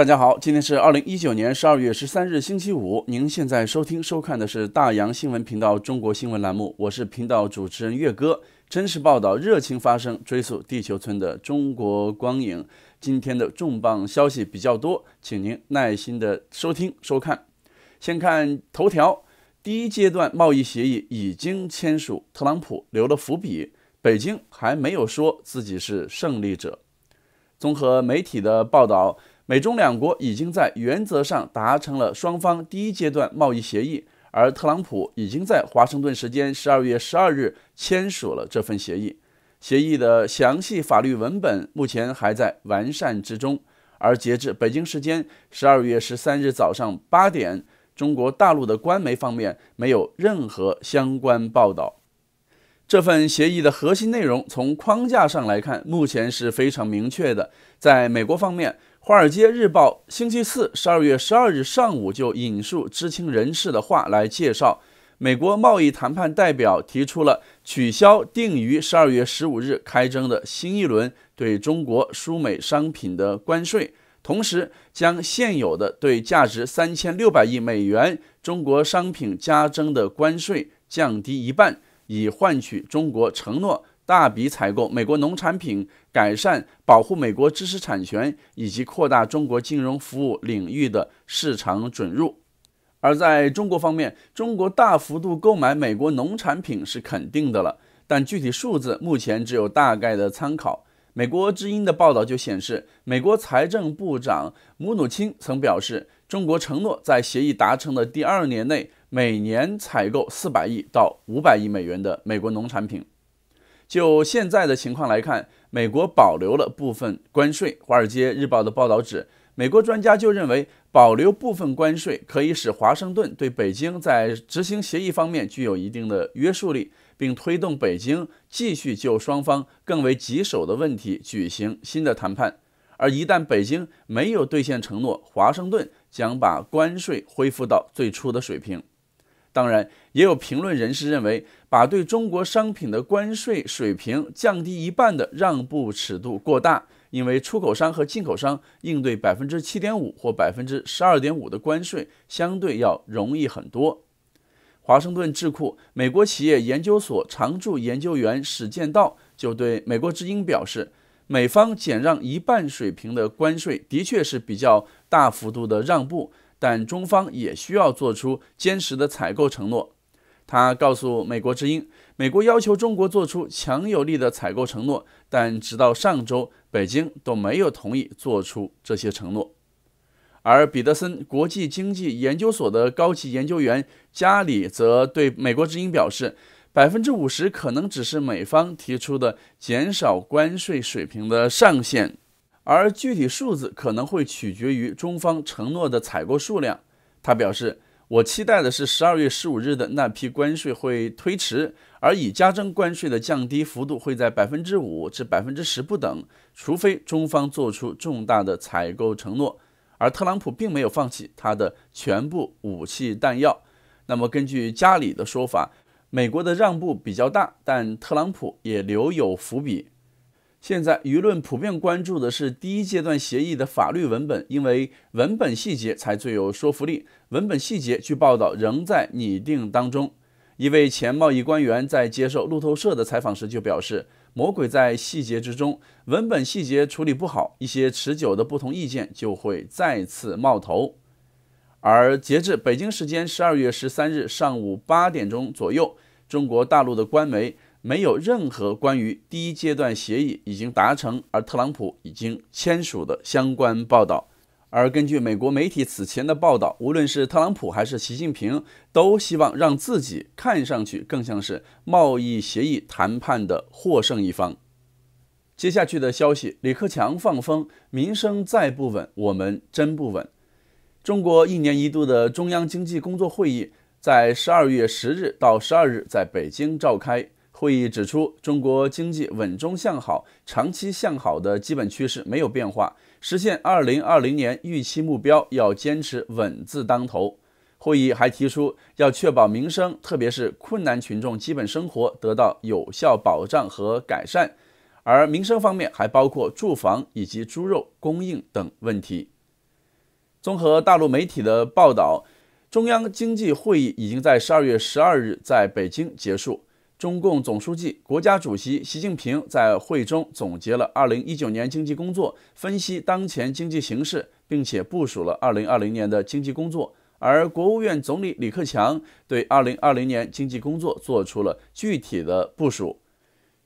大家好，今天是二零一九年十二月十三日，星期五。您现在收听、收看的是大洋新闻频道中国新闻栏目，我是频道主持人岳哥。真实报道，热情发声，追溯地球村的中国光影。今天的重磅消息比较多，请您耐心的收听、收看。先看头条：第一阶段贸易协议已经签署，特朗普留了伏笔，北京还没有说自己是胜利者。综合媒体的报道。美中两国已经在原则上达成了双方第一阶段贸易协议，而特朗普已经在华盛顿时间十二月十二日签署了这份协议。协议的详细法律文本目前还在完善之中，而截至北京时间十二月十三日早上八点，中国大陆的官媒方面没有任何相关报道。这份协议的核心内容从框架上来看，目前是非常明确的，在美国方面。《华尔街日报》星期四（十二月十二日）上午就引述知情人士的话来介绍，美国贸易谈判代表提出了取消定于十二月十五日开征的新一轮对中国输美商品的关税，同时将现有的对价值三千六百亿美元中国商品加征的关税降低一半，以换取中国承诺。大笔采购美国农产品，改善保护美国知识产权，以及扩大中国金融服务领域的市场准入。而在中国方面，中国大幅度购买美国农产品是肯定的了，但具体数字目前只有大概的参考。美国《之音》的报道就显示，美国财政部长姆努钦曾表示，中国承诺在协议达成的第二年内，每年采购四百亿到五百亿美元的美国农产品。就现在的情况来看，美国保留了部分关税。《华尔街日报》的报道指，美国专家就认为，保留部分关税可以使华盛顿对北京在执行协议方面具有一定的约束力，并推动北京继续就双方更为棘手的问题举行新的谈判。而一旦北京没有兑现承诺，华盛顿将把关税恢复到最初的水平。当然，也有评论人士认为，把对中国商品的关税水平降低一半的让步尺度过大，因为出口商和进口商应对百分之七点五或百分之十二点五的关税相对要容易很多。华盛顿智库美国企业研究所常驻研究员史建道就对《美国之音》表示，美方减让一半水平的关税的确是比较大幅度的让步。但中方也需要做出坚实的采购承诺，他告诉《美国之音》，美国要求中国做出强有力的采购承诺，但直到上周，北京都没有同意做出这些承诺。而彼得森国际经济研究所的高级研究员加里则对《美国之音》表示，百分之五十可能只是美方提出的减少关税水平的上限。而具体数字可能会取决于中方承诺的采购数量。他表示：“我期待的是，十二月十五日的那批关税会推迟，而已加征关税的降低幅度会在百分之五至百分之十不等，除非中方做出重大的采购承诺。”而特朗普并没有放弃他的全部武器弹药。那么，根据加里的说法，美国的让步比较大，但特朗普也留有伏笔。现在舆论普遍关注的是第一阶段协议的法律文本，因为文本细节才最有说服力。文本细节，据报道仍在拟定当中。一位前贸易官员在接受路透社的采访时就表示：“魔鬼在细节之中，文本细节处理不好，一些持久的不同意见就会再次冒头。”而截至北京时间十二月十三日上午八点钟左右，中国大陆的官媒。没有任何关于第一阶段协议已经达成而特朗普已经签署的相关报道。而根据美国媒体此前的报道，无论是特朗普还是习近平，都希望让自己看上去更像是贸易协议谈判的获胜一方。接下去的消息：李克强放风，民生再不稳，我们真不稳。中国一年一度的中央经济工作会议在十二月十日到十二日在北京召开。会议指出，中国经济稳中向好、长期向好的基本趋势没有变化。实现二零二零年预期目标，要坚持稳字当头。会议还提出，要确保民生，特别是困难群众基本生活得到有效保障和改善。而民生方面还包括住房以及猪肉供应等问题。综合大陆媒体的报道，中央经济会议已经在十二月十二日在北京结束。中共总书记、国家主席习近平在会中总结了2019年经济工作，分析当前经济形势，并且部署了2020年的经济工作。而国务院总理李克强对2020年经济工作做出了具体的部署。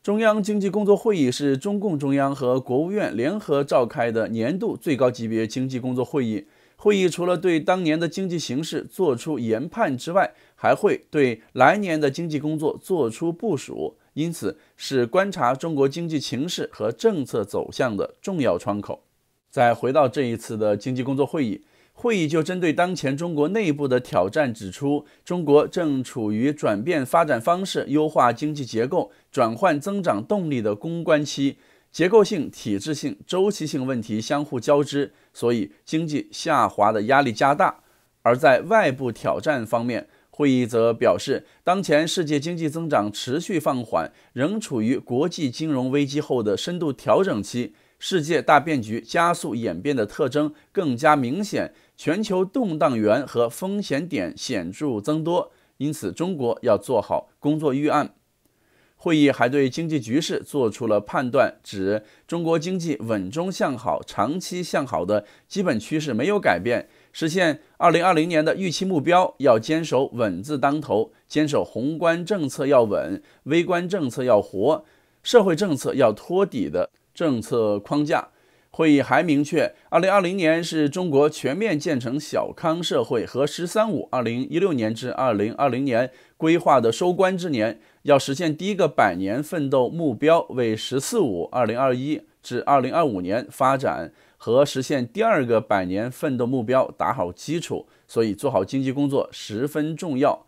中央经济工作会议是中共中央和国务院联合召开的年度最高级别经济工作会议。会议除了对当年的经济形势做出研判之外，还会对来年的经济工作做出部署，因此是观察中国经济形势和政策走向的重要窗口。再回到这一次的经济工作会议，会议就针对当前中国内部的挑战指出，中国正处于转变发展方式、优化经济结构、转换增长动力的攻关期。结构性、体制性、周期性问题相互交织，所以经济下滑的压力加大。而在外部挑战方面，会议则表示，当前世界经济增长持续放缓，仍处于国际金融危机后的深度调整期，世界大变局加速演变的特征更加明显，全球动荡源和风险点显著增多。因此，中国要做好工作预案。会议还对经济局势做出了判断，指中国经济稳中向好、长期向好的基本趋势没有改变，实现2020年的预期目标，要坚守“稳”字当头，坚守宏观政策要稳、微观政策要活、社会政策要托底的政策框架。会议还明确，二零二零年是中国全面建成小康社会和“十三五”二零一六年至二零二零年规划的收官之年，要实现第一个百年奋斗目标，为“十四五”二零二一至二零二五年发展和实现第二个百年奋斗目标打好基础。所以，做好经济工作十分重要。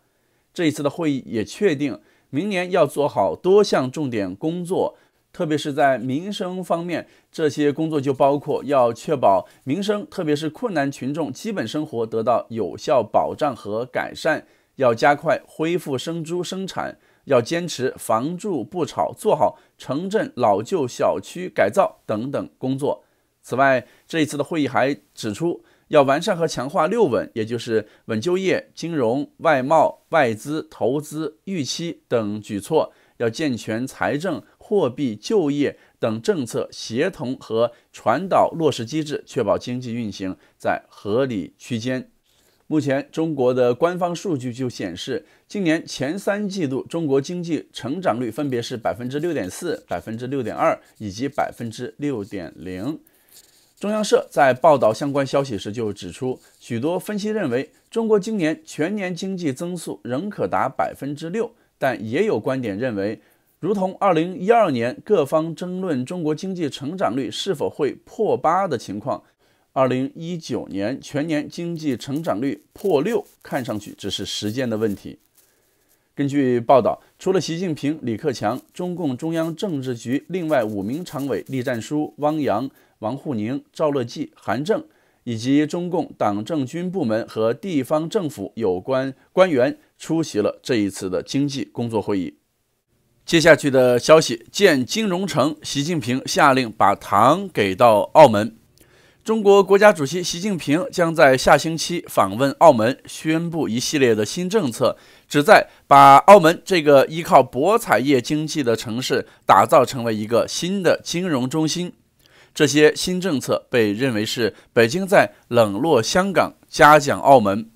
这一次的会议也确定，明年要做好多项重点工作。特别是在民生方面，这些工作就包括要确保民生，特别是困难群众基本生活得到有效保障和改善；要加快恢复生猪生产；要坚持房住不炒，做好城镇老旧小区改造等等工作。此外，这一次的会议还指出，要完善和强化六稳，也就是稳就业、金融、外贸、外资、投资、预期等举措；要健全财政。货币、就业等政策协同和传导落实机制，确保经济运行在合理区间。目前，中国的官方数据就显示，今年前三季度中国经济成长率分别是百分之六点四、百分之六点二以及百分之六点零。中央社在报道相关消息时就指出，许多分析认为，中国今年全年经济增速仍可达百分之六，但也有观点认为。如同二零一二年各方争论中国经济成长率是否会破八的情况，二零一九年全年经济成长率破六，看上去只是时间的问题。根据报道，除了习近平、李克强，中共中央政治局另外五名常委栗战书、汪洋、王沪宁、赵乐际、韩正，以及中共党政军部门和地方政府有关官员出席了这一次的经济工作会议。接下去的消息，建金融城。习近平下令把糖给到澳门。中国国家主席习近平将在下星期访问澳门，宣布一系列的新政策，旨在把澳门这个依靠博彩业经济的城市打造成为一个新的金融中心。这些新政策被认为是北京在冷落香港，嘉奖澳门。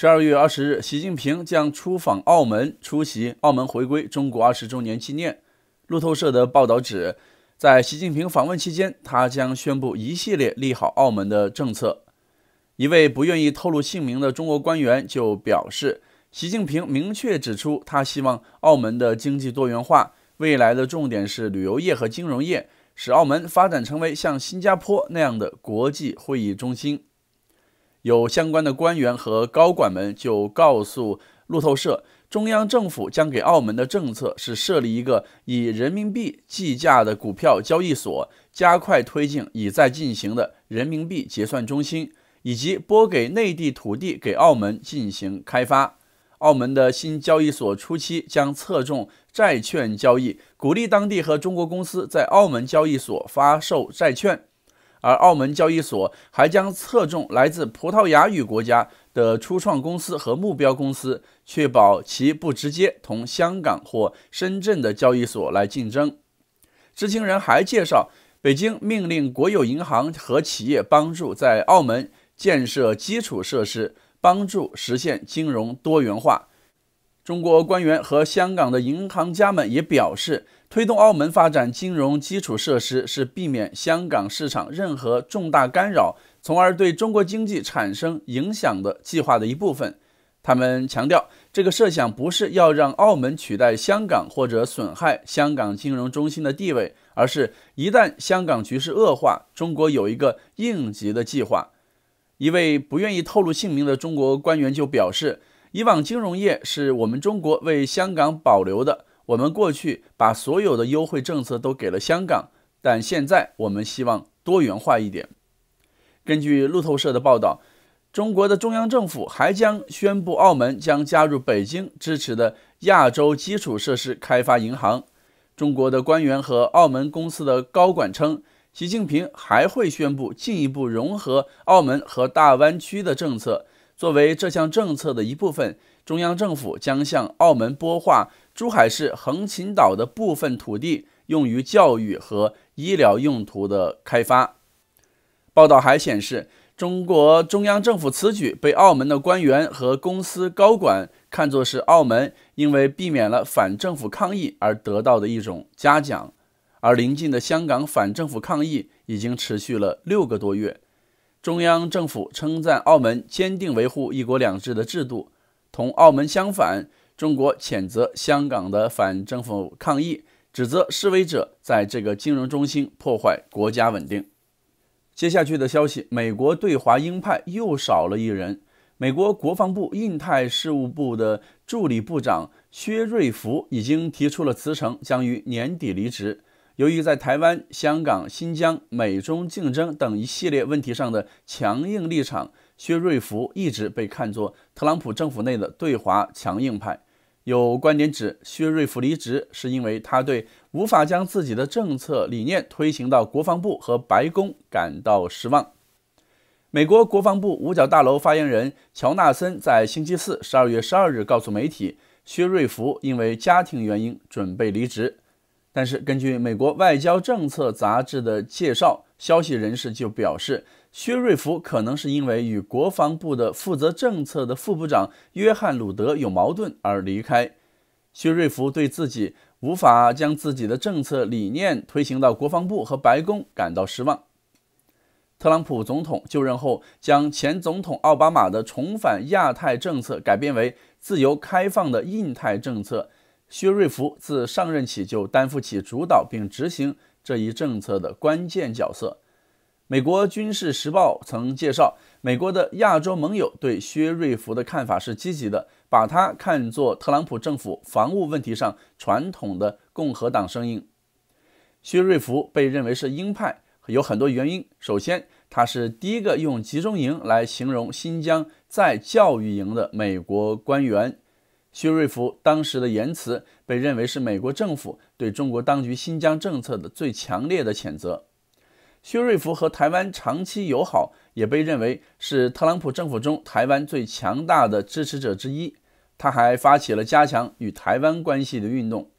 十二月二十日，习近平将出访澳门，出席澳门回归中国二十周年纪念。路透社的报道指，在习近平访问期间，他将宣布一系列利好澳门的政策。一位不愿意透露姓名的中国官员就表示，习近平明确指出，他希望澳门的经济多元化，未来的重点是旅游业和金融业，使澳门发展成为像新加坡那样的国际会议中心。有相关的官员和高管们就告诉路透社，中央政府将给澳门的政策是设立一个以人民币计价的股票交易所，加快推进已在进行的人民币结算中心，以及拨给内地土地给澳门进行开发。澳门的新交易所初期将侧重债券交易，鼓励当地和中国公司在澳门交易所发售债券。而澳门交易所还将侧重来自葡萄牙语国家的初创公司和目标公司，确保其不直接同香港或深圳的交易所来竞争。知情人还介绍，北京命令国有银行和企业帮助在澳门建设基础设施，帮助实现金融多元化。中国官员和香港的银行家们也表示。推动澳门发展金融基础设施是避免香港市场任何重大干扰，从而对中国经济产生影响的计划的一部分。他们强调，这个设想不是要让澳门取代香港或者损害香港金融中心的地位，而是一旦香港局势恶化，中国有一个应急的计划。一位不愿意透露姓名的中国官员就表示：“以往金融业是我们中国为香港保留的。”我们过去把所有的优惠政策都给了香港，但现在我们希望多元化一点。根据路透社的报道，中国的中央政府还将宣布，澳门将加入北京支持的亚洲基础设施开发银行。中国的官员和澳门公司的高管称，习近平还会宣布进一步融合澳门和大湾区的政策。作为这项政策的一部分，中央政府将向澳门拨划。珠海市横琴岛的部分土地用于教育和医疗用途的开发。报道还显示，中国中央政府此举被澳门的官员和公司高管看作是澳门因为避免了反政府抗议而得到的一种嘉奖。而邻近的香港反政府抗议已经持续了六个多月。中央政府称赞澳门坚定维护“一国两制”的制度，同澳门相反。中国谴责香港的反政府抗议，指责示威者在这个金融中心破坏国家稳定。接下去的消息，美国对华鹰派又少了一人。美国国防部印太事务部的助理部长薛瑞福已经提出了辞呈，将于年底离职。由于在台湾、香港、新疆、美中竞争等一系列问题上的强硬立场，薛瑞福一直被看作特朗普政府内的对华强硬派。有观点指，薛瑞福离职是因为他对无法将自己的政策理念推行到国防部和白宫感到失望。美国国防部五角大楼发言人乔纳森在星期四（十二月十二日）告诉媒体，薛瑞福因为家庭原因准备离职。但是，根据《美国外交政策》杂志的介绍，消息人士就表示。薛瑞福可能是因为与国防部的负责政策的副部长约翰鲁德有矛盾而离开。薛瑞福对自己无法将自己的政策理念推行到国防部和白宫感到失望。特朗普总统就任后，将前总统奥巴马的重返亚太政策改变为自由开放的印太政策。薛瑞福自上任起就担负起主导并执行这一政策的关键角色。美国《军事时报》曾介绍，美国的亚洲盟友对薛瑞福的看法是积极的，把他看作特朗普政府防务问题上传统的共和党声音。薛瑞福被认为是鹰派，有很多原因。首先，他是第一个用集中营来形容新疆再教育营的美国官员。薛瑞福当时的言辞被认为是美国政府对中国当局新疆政策的最强烈的谴责。薛瑞福和台湾长期友好，也被认为是特朗普政府中台湾最强大的支持者之一。他还发起了加强与台湾关系的运动。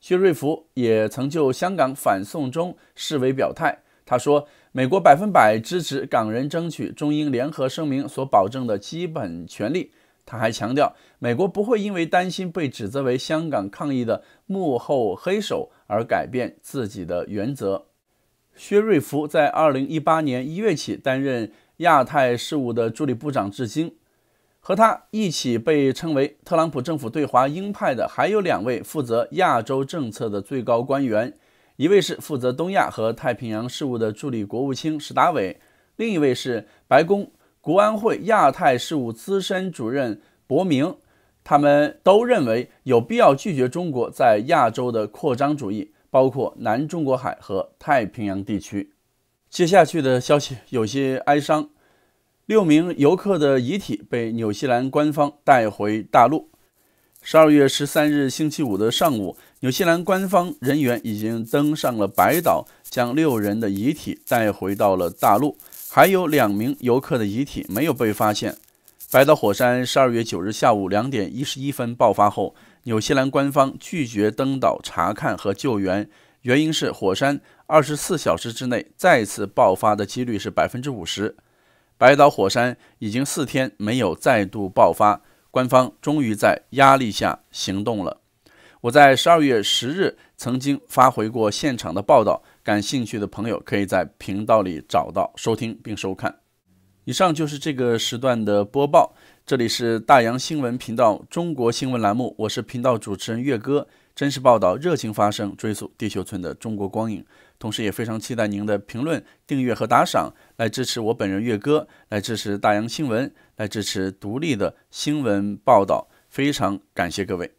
薛瑞福也曾就香港反送中示威表态，他说：“美国百分百支持港人争取中英联合声明所保证的基本权利。”他还强调，美国不会因为担心被指责为香港抗议的幕后黑手而改变自己的原则。薛瑞福在2018年1月起担任亚太事务的助理部长，至今。和他一起被称为特朗普政府对华鹰派的还有两位负责亚洲政策的最高官员，一位是负责东亚和太平洋事务的助理国务卿史达伟，另一位是白宫国安会亚太事务资深主任博明。他们都认为有必要拒绝中国在亚洲的扩张主义。包括南中国海和太平洋地区。接下去的消息有些哀伤。六名游客的遗体被纽西兰官方带回大陆。十二月十三日星期五的上午，纽西兰官方人员已经登上了白岛，将六人的遗体带回到了大陆。还有两名游客的遗体没有被发现。白岛火山十二月九日下午两点一十一分爆发后。纽西兰官方拒绝登岛查看和救援，原因是火山二十四小时之内再次爆发的几率是百分之五十。白岛火山已经四天没有再度爆发，官方终于在压力下行动了。我在十二月十日曾经发回过现场的报道，感兴趣的朋友可以在频道里找到收听并收看。以上就是这个时段的播报。这里是大洋新闻频道中国新闻栏目，我是频道主持人岳哥。真实报道，热情发声，追溯地球村的中国光影。同时，也非常期待您的评论、订阅和打赏，来支持我本人岳哥，来支持大洋新闻，来支持独立的新闻报道。非常感谢各位。